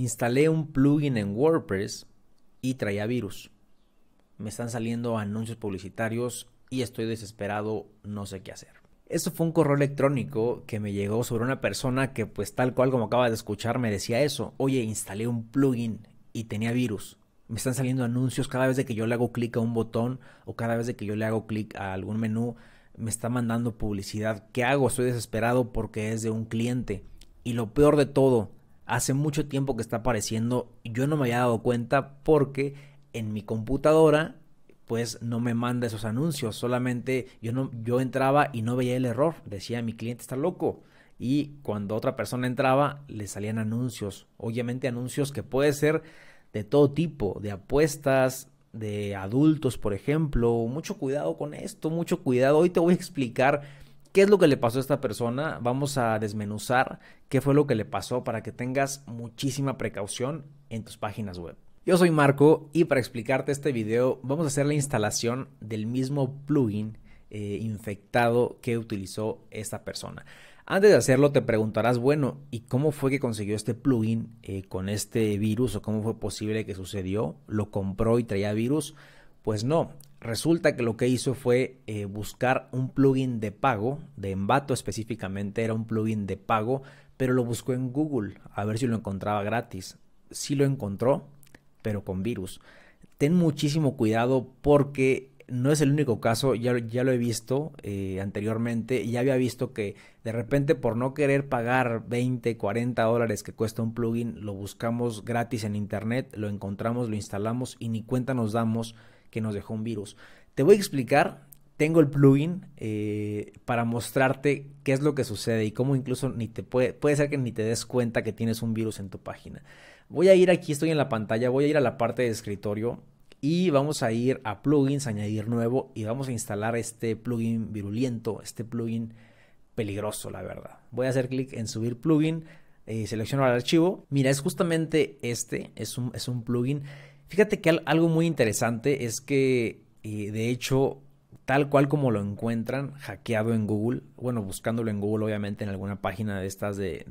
instalé un plugin en WordPress y traía virus. Me están saliendo anuncios publicitarios y estoy desesperado, no sé qué hacer. Eso fue un correo electrónico que me llegó sobre una persona que pues tal cual como acaba de escuchar me decía eso. Oye, instalé un plugin y tenía virus. Me están saliendo anuncios cada vez de que yo le hago clic a un botón o cada vez de que yo le hago clic a algún menú. Me está mandando publicidad. ¿Qué hago? Estoy desesperado porque es de un cliente. Y lo peor de todo, hace mucho tiempo que está apareciendo. Yo no me había dado cuenta porque en mi computadora pues no me manda esos anuncios. Solamente yo, no, yo entraba y no veía el error. Decía, mi cliente está loco. Y cuando otra persona entraba, le salían anuncios. Obviamente anuncios que puede ser de todo tipo, de apuestas, de adultos, por ejemplo. Mucho cuidado con esto, mucho cuidado. Hoy te voy a explicar qué es lo que le pasó a esta persona, vamos a desmenuzar qué fue lo que le pasó para que tengas muchísima precaución en tus páginas web. Yo soy Marco y para explicarte este video vamos a hacer la instalación del mismo plugin eh, infectado que utilizó esta persona. Antes de hacerlo te preguntarás, bueno, ¿y cómo fue que consiguió este plugin eh, con este virus o cómo fue posible que sucedió? ¿Lo compró y traía virus? Pues no, Resulta que lo que hizo fue eh, buscar un plugin de pago, de embato específicamente, era un plugin de pago, pero lo buscó en Google a ver si lo encontraba gratis. Sí lo encontró, pero con virus. Ten muchísimo cuidado porque no es el único caso, ya, ya lo he visto eh, anteriormente, ya había visto que de repente por no querer pagar 20, 40 dólares que cuesta un plugin, lo buscamos gratis en internet, lo encontramos, lo instalamos y ni cuenta nos damos que nos dejó un virus. Te voy a explicar, tengo el plugin eh, para mostrarte qué es lo que sucede y cómo incluso ni te puede, ser que ni te des cuenta que tienes un virus en tu página. Voy a ir aquí, estoy en la pantalla, voy a ir a la parte de escritorio y vamos a ir a plugins, añadir nuevo y vamos a instalar este plugin virulento, este plugin peligroso, la verdad. Voy a hacer clic en subir plugin, y eh, selecciono el archivo. Mira, es justamente este, es un, es un plugin Fíjate que algo muy interesante es que, eh, de hecho, tal cual como lo encuentran, hackeado en Google, bueno, buscándolo en Google, obviamente, en alguna página de estas de,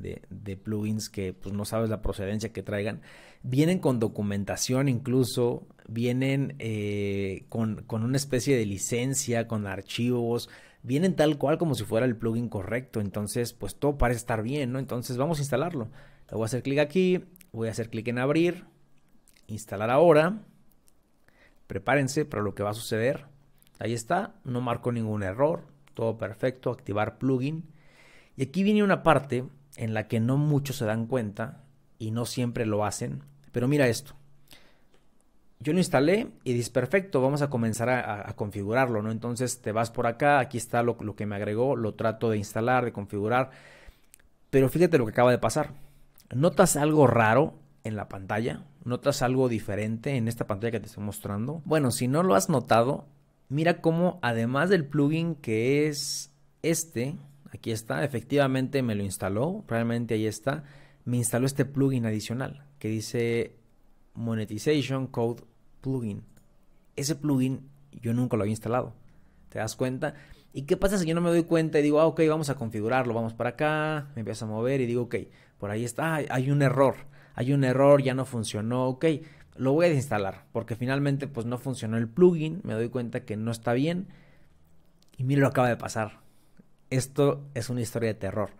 plugins que pues, no sabes la procedencia que traigan, vienen con documentación incluso, vienen eh, con, con una especie de licencia, con archivos, vienen tal cual como si fuera el plugin correcto. Entonces, pues todo parece estar bien, ¿no? Entonces vamos a instalarlo. Le voy a hacer clic aquí, voy a hacer clic en abrir, instalar ahora. Prepárense para lo que va a suceder. Ahí está, no marco ningún error, todo perfecto, activar plugin. Y aquí viene una parte en la que no muchos se dan cuenta y no siempre lo hacen. Pero mira esto. Yo lo instalé y dice, perfecto, vamos a comenzar a, configurarlo, ¿no? Entonces te vas por acá, aquí está lo, lo que me agregó, lo trato de instalar, de configurar. Pero fíjate lo que acaba de pasar. ¿Notas algo raro? en la pantalla? ¿Notas algo diferente en esta pantalla que te estoy mostrando? Bueno, si no lo has notado, mira cómo además del plugin que es este, aquí está, efectivamente me lo instaló, probablemente ahí está, me instaló este plugin adicional que dice Monetization Code Plugin. Ese plugin yo nunca lo había instalado. ¿Te das cuenta? ¿Y qué pasa si yo no me doy cuenta y digo, ah, ok, vamos a configurarlo, vamos para acá, me empiezo a mover y digo, ok, por ahí está, hay un error hay un error, ya no funcionó, ok, lo voy a desinstalar porque finalmente pues no funcionó el plugin, me doy cuenta que no está bien y mira lo acaba de pasar. Esto es una historia de terror.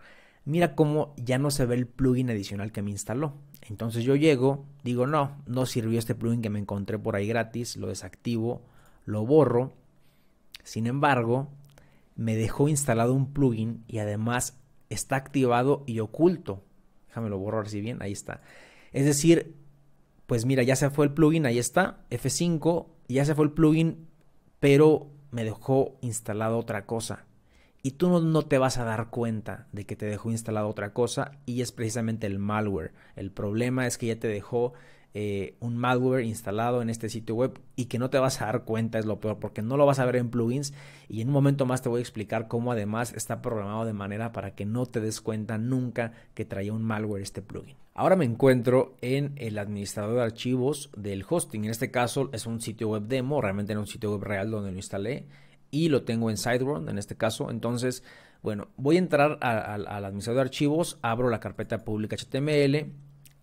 Mira cómo ya no se ve el plugin adicional que me instaló. Entonces yo llego, digo, no, no sirvió este plugin que me encontré por ahí gratis, lo desactivo, lo borro. Sin embargo, me dejó instalado un plugin y además está activado y oculto. Déjame lo borrar si bien, ahí está. Es decir, pues mira, ya se fue el plugin, ahí está, F5, ya se fue el plugin, pero me dejó instalado otra cosa. Y tú no, no, te vas a dar cuenta de que te dejó instalado otra cosa y es precisamente el malware. El problema es que ya te dejó eh, un malware instalado en este sitio web y que no te vas a dar cuenta es lo peor porque no lo vas a ver en plugins y en un momento más te voy a explicar cómo además está programado de manera para que no te des cuenta nunca que traía un malware este plugin. Ahora me encuentro en el administrador de archivos del hosting, en este caso es un sitio web demo, realmente era un sitio web real donde lo instalé y lo tengo en SiteGround en este caso. Entonces, bueno, voy a entrar al administrador de archivos, abro la carpeta pública HTML,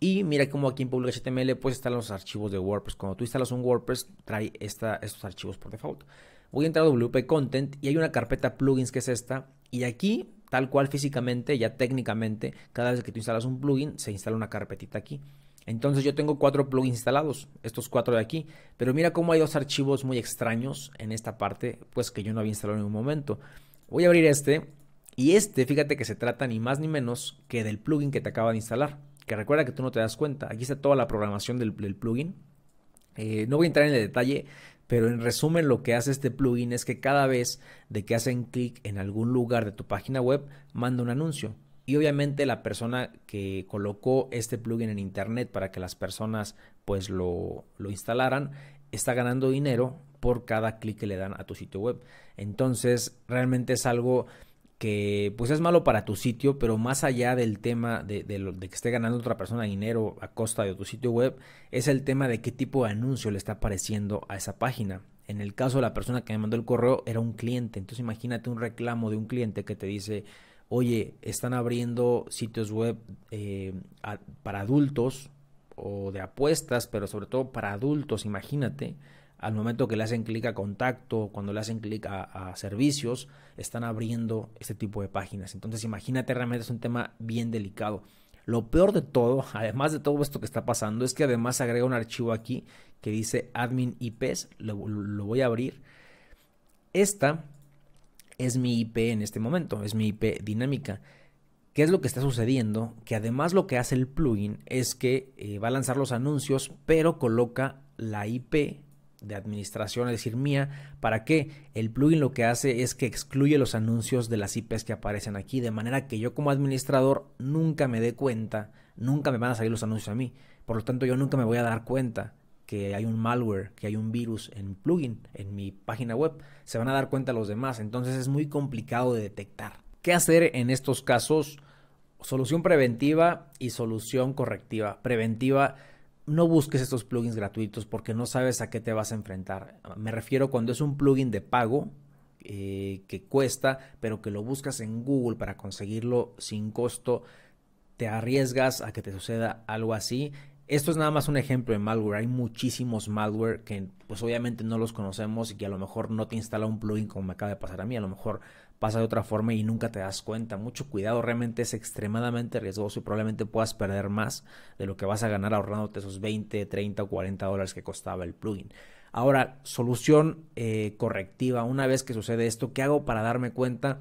y mira cómo aquí en Public HTML pues están los archivos de WordPress. Cuando tú instalas un WordPress, trae estos archivos por default. Voy a entrar a WP Content y hay una carpeta plugins que es esta. Y aquí, tal cual físicamente, ya técnicamente, cada vez que tú instalas un plugin, se instala una carpetita aquí. Entonces yo tengo cuatro plugins instalados, estos cuatro de aquí. Pero mira cómo hay dos archivos muy extraños en esta parte, pues que yo no había instalado en un momento. Voy a abrir este. Y este, fíjate que se trata ni más ni menos que del plugin que te acaba de instalar que recuerda que tú no te das cuenta. Aquí está toda la programación del, plugin. Eh, no voy a entrar en el detalle, pero en resumen lo que hace este plugin es que cada vez de que hacen clic en algún lugar de tu página web, manda un anuncio. Y obviamente la persona que colocó este plugin en internet para que las personas pues lo, lo instalaran, está ganando dinero por cada clic que le dan a tu sitio web. Entonces realmente es algo que pues es malo para tu sitio, pero más allá del tema de, lo, de, que esté ganando otra persona dinero a costa de tu sitio web, es el tema de qué tipo de anuncio le está apareciendo a esa página. En el caso de la persona que me mandó el correo era un cliente, entonces imagínate un reclamo de un cliente que te dice, oye, están abriendo sitios web eh, para adultos o de apuestas, pero sobre todo para adultos, imagínate al momento que le hacen clic a contacto, cuando le hacen clic a, servicios, están abriendo este tipo de páginas. Entonces imagínate, realmente es un tema bien delicado. Lo peor de todo, además de todo esto que está pasando, es que además agrega un archivo aquí que dice admin IPs, lo, voy a abrir. Esta es mi IP en este momento, es mi IP dinámica. ¿Qué es lo que está sucediendo? Que además lo que hace el plugin es que eh, va a lanzar los anuncios, pero coloca la IP de administración, es decir, mía, para que el plugin lo que hace es que excluye los anuncios de las IPs que aparecen aquí, de manera que yo como administrador nunca me dé cuenta, nunca me van a salir los anuncios a mí, por lo tanto yo nunca me voy a dar cuenta que hay un malware, que hay un virus en plugin, en mi página web, se van a dar cuenta los demás, entonces es muy complicado de detectar. ¿Qué hacer en estos casos? Solución preventiva y solución correctiva. Preventiva no busques estos plugins gratuitos porque no sabes a qué te vas a enfrentar. Me refiero cuando es un plugin de pago eh, que cuesta, pero que lo buscas en Google para conseguirlo sin costo, te arriesgas a que te suceda algo así. Esto es nada más un ejemplo de malware. Hay muchísimos malware que pues obviamente no los conocemos y que a lo mejor no te instala un plugin como me acaba de pasar a mí. A lo mejor pasa de otra forma y nunca te das cuenta. Mucho cuidado, realmente es extremadamente riesgoso y probablemente puedas perder más de lo que vas a ganar ahorrándote esos 20, 30 o 40 dólares que costaba el plugin. Ahora, solución eh, correctiva. Una vez que sucede esto, ¿qué hago para darme cuenta?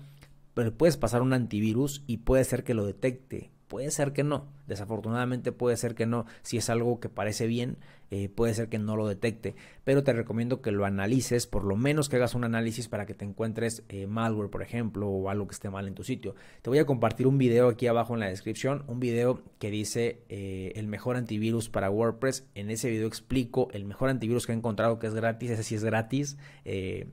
puedes pasar un antivirus y puede ser que lo detecte. Puede ser que no. Desafortunadamente puede ser que no. Si es algo que parece bien, eh, puede ser que no lo detecte, pero te recomiendo que lo analices, por lo menos que hagas un análisis para que te encuentres eh, malware, por ejemplo, o algo que esté mal en tu sitio. Te voy a compartir un video aquí abajo en la descripción, un video que dice eh, el mejor antivirus para WordPress. En ese video explico el mejor antivirus que he encontrado que es gratis, ese sí es gratis,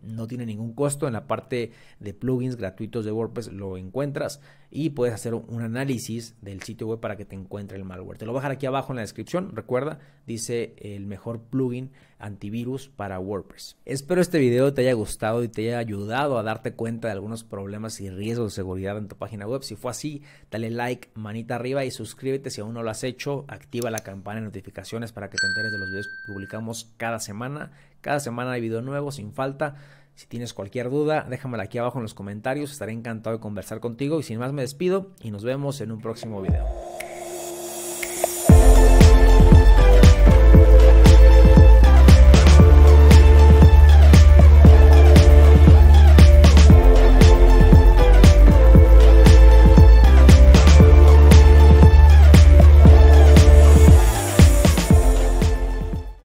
no tiene ningún costo. En la parte de plugins gratuitos de WordPress lo encuentras y puedes hacer un análisis del sitio web para que te encuentre el malware. Te lo voy a dejar aquí abajo en la descripción, recuerda, dice el mejor plugin antivirus para WordPress. Espero este video te haya gustado y te haya ayudado a darte cuenta de algunos problemas y riesgos de seguridad en tu página web. Si fue así, dale like, manita arriba y suscríbete si aún no lo has hecho. Activa la campana de notificaciones para que te enteres de los videos que publicamos cada semana. Cada semana hay video nuevo sin falta. Si tienes cualquier duda, déjamela aquí abajo en los comentarios. Estaré encantado de conversar contigo. Y sin más, me despido y nos vemos en un próximo video.